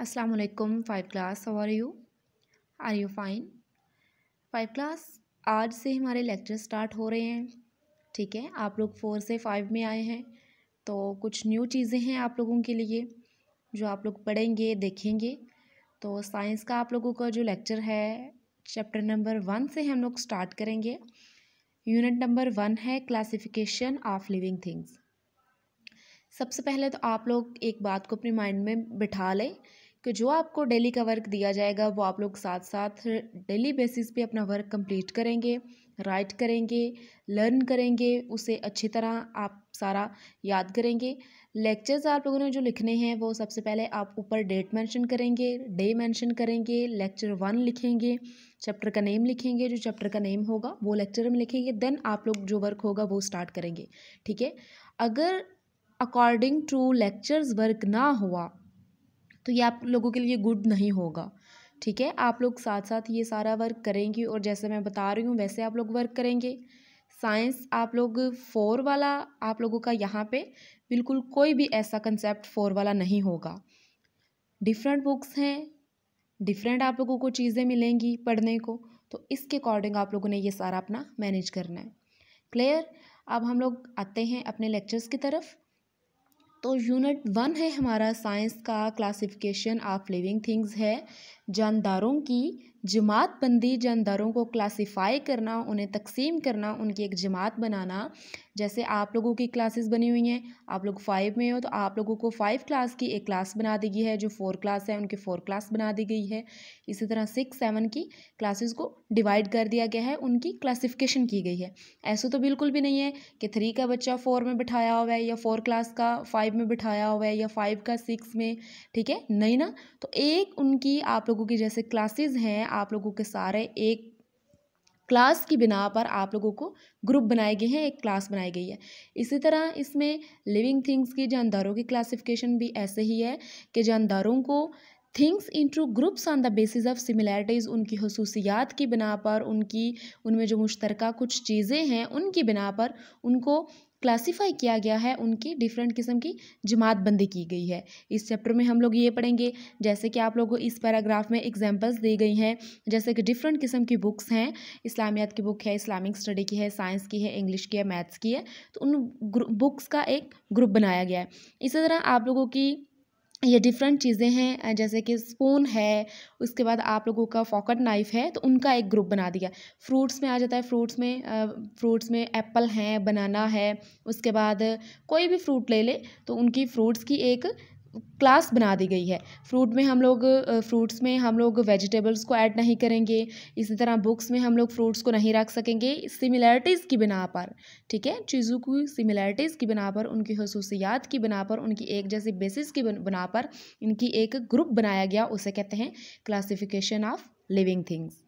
Aslam five class और are you are you fine five class आज से हमारे लेक्चर स्टार्ट हो रहे हैं ठीक है आप लोग फोर से फाइव में आए हैं तो कुछ न्यू चीज़ें हैं आप लोगों के लिए जो आप लोग पढ़ेंगे देखेंगे तो साइंस का आप लोगों का जो लेक्चर है चैप्टर नंबर वन से हम लोग स्टार्ट करेंगे यूनिट नंबर वन है क्लासिफिकेशन ऑफ लिविंग थिंग्स सबसे पहले तो आप लोग एक बात को अपने माइंड में बिठा लें कि जो आपको डेली का वर्क दिया जाएगा वो आप लोग साथ साथ डेली बेसिस पे अपना वर्क कंप्लीट करेंगे राइट करेंगे लर्न करेंगे उसे अच्छी तरह आप सारा याद करेंगे लेक्चर्स आप लोगों ने जो लिखने हैं वो सबसे पहले आप ऊपर डेट मेंशन करेंगे डे मेंशन करेंगे लेक्चर वन लिखेंगे चैप्टर का नेम लिखेंगे जो चैप्टर का नेम होगा वो लेक्चर में लिखेंगे देन आप लोग जो वर्क होगा वो स्टार्ट करेंगे ठीक है अगर अकॉर्डिंग टू लेक्चर्स वर्क ना हुआ तो ये आप लोगों के लिए गुड नहीं होगा ठीक है आप लोग साथ साथ ये सारा वर्क करेंगे और जैसे मैं बता रही हूँ वैसे आप लोग वर्क करेंगे साइंस आप लोग फोर वाला आप लोगों का यहाँ पे बिल्कुल कोई भी ऐसा कंसेप्ट फोर वाला नहीं होगा डिफरेंट बुक्स हैं डिफरेंट आप लोगों को चीज़ें मिलेंगी पढ़ने को तो इसके अकॉर्डिंग आप लोगों ने ये सारा अपना मैनेज करना है क्लियर अब हम लोग आते हैं अपने लेक्चर्स की तरफ तो यूनिट वन है हमारा साइंस का क्लासिफिकेशन ऑफ लिविंग थिंग्स है जानदारों की जमात बंदी जानदारों को क्लासिफ़ाई करना उन्हें तकसीम करना उनकी एक जमात बनाना जैसे आप लोगों की क्लासेस बनी हुई हैं आप लोग फ़ाइव में हो तो आप लोगों को फ़ाइव क्लास की एक क्लास बना दी गई है जो फोर क्लास है उनकी फ़ोर क्लास बना दी गई है इसी तरह सिक्स सेवन की क्लासेस को डिवाइड कर दिया गया है उनकी क्लासिफिकेशन की गई है ऐसे तो बिल्कुल भी नहीं है कि थ्री का बच्चा फ़ोर में बिठाया हुआ है या फ़ोर क्लास का फ़ाइव में बिठाया हुआ है या फ़ाइव का सिक्स में ठीक है नहीं ना तो एक उनकी आप लोगों की जैसे क्लासेज हैं आप लोगों के सारे एक क्लास की बिना पर आप लोगों को ग्रुप बनाए गए हैं एक क्लास बनाई गई है इसी तरह इसमें लिविंग थिंग्स की जानदारों की क्लासिफिकेशन भी ऐसे ही है कि जानदारों को things into groups on the basis of similarities उनकी खसूसियात की बिना पर उनकी उनमें जो मुश्तरक कुछ चीज़ें हैं उनकी बिना पर उनको क्लासिफाई किया गया है उनकी डिफरेंट किस्म की जमातबंदी बंदी की गई है इस चैप्टर में हम लोग ये पढ़ेंगे जैसे कि आप लोगों को इस पैराग्राफ में एग्जांपल्स दी गई हैं जैसे कि डिफरेंट किस्म की बुक्स हैं इस्लामियात की बुक है इस्लामिक स्टडी की है साइंस की है इंग्लिश की है मैथ्स की है तो उन बुक्स का एक ग्रुप बनाया गया है इसी तरह आप लोगों की ये डिफरेंट चीज़ें हैं जैसे कि स्पून है उसके बाद आप लोगों का फॉकट नाइफ़ है तो उनका एक ग्रुप बना दिया फ्रूट्स में आ जाता है फ्रूट्स में फ्रूट्स में एप्पल हैं बनाना है उसके बाद कोई भी फ्रूट ले ले तो उनकी फ्रूट्स की एक क्लास बना दी गई है फ्रूट में हम लोग फ्रूट्स में हम लोग वेजिटेबल्स को ऐड नहीं करेंगे इसी तरह बुक्स में हम लोग फ्रूट्स को नहीं रख सकेंगे सिमिलैरिटीज़ की बिना पर ठीक है चीज़ों की सिमिलैरिटीज़ की बिना पर उनकी खसूसियात की बिना पर उनकी एक जैसी बेसिस की बिना पर इनकी एक ग्रुप बनाया गया उसे कहते हैं क्लासीफिकेशन ऑफ लिविंग थिंग्स